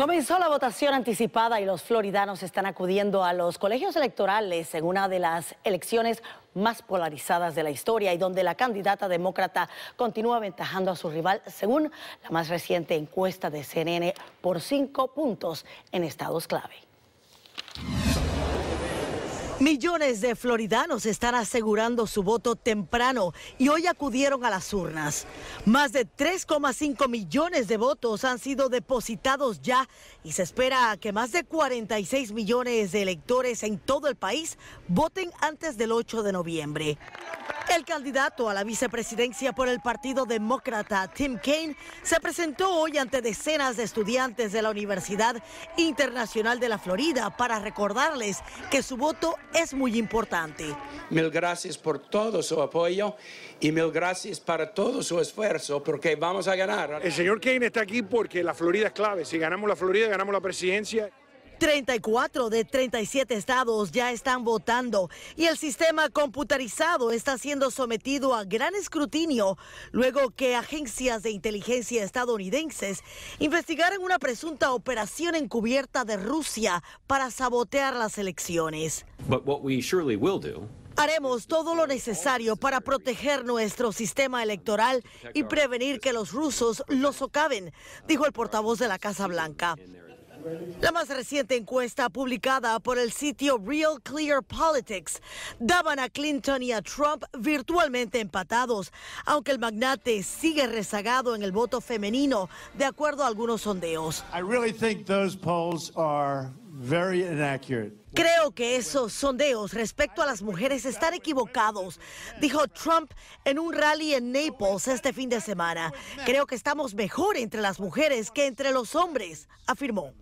Comenzó la votación anticipada y los floridanos están acudiendo a los colegios electorales en una de las elecciones más polarizadas de la historia y donde la candidata demócrata continúa aventajando a su rival según la más reciente encuesta de CNN por cinco puntos en estados clave. Millones de floridanos están asegurando su voto temprano y hoy acudieron a las urnas. Más de 3,5 millones de votos han sido depositados ya y se espera que más de 46 millones de electores en todo el país voten antes del 8 de noviembre. El candidato a la vicepresidencia por el Partido Demócrata, Tim Kaine, se presentó hoy ante decenas de estudiantes de la Universidad Internacional de la Florida para recordarles que su voto es muy importante. Mil gracias por todo su apoyo y mil gracias para todo su esfuerzo porque vamos a ganar. El señor Kaine está aquí porque la Florida es clave. Si ganamos la Florida, ganamos la presidencia. 34 de 37 estados ya están votando y el sistema computarizado está siendo sometido a gran escrutinio luego que agencias de inteligencia estadounidenses investigaran una presunta operación encubierta de Rusia para sabotear las elecciones. Haremos todo lo necesario para proteger nuestro sistema electoral y prevenir que los rusos lo socaven, dijo el portavoz de la Casa Blanca. La más reciente encuesta publicada por el sitio Real Clear Politics daban a Clinton y a Trump virtualmente empatados, aunque el magnate sigue rezagado en el voto femenino, de acuerdo a algunos sondeos. Creo que esos sondeos respecto a las mujeres están equivocados, dijo Trump en un rally en Naples este fin de semana. Creo que estamos mejor entre las mujeres que entre los hombres, afirmó.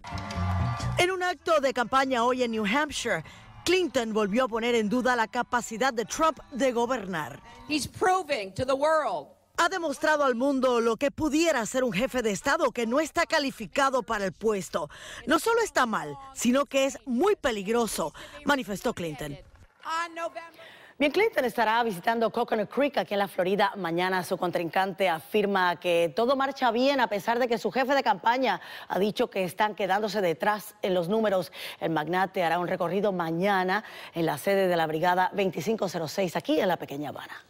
En un acto de campaña hoy en New Hampshire, Clinton volvió a poner en duda la capacidad de Trump de gobernar. He's proving to the world ha demostrado al mundo lo que pudiera ser un jefe de Estado que no está calificado para el puesto. No solo está mal, sino que es muy peligroso, manifestó Clinton. Bien, Clinton estará visitando Coconut Creek aquí en la Florida mañana. Su contrincante afirma que todo marcha bien a pesar de que su jefe de campaña ha dicho que están quedándose detrás en los números. El magnate hará un recorrido mañana en la sede de la Brigada 2506 aquí en la Pequeña Habana.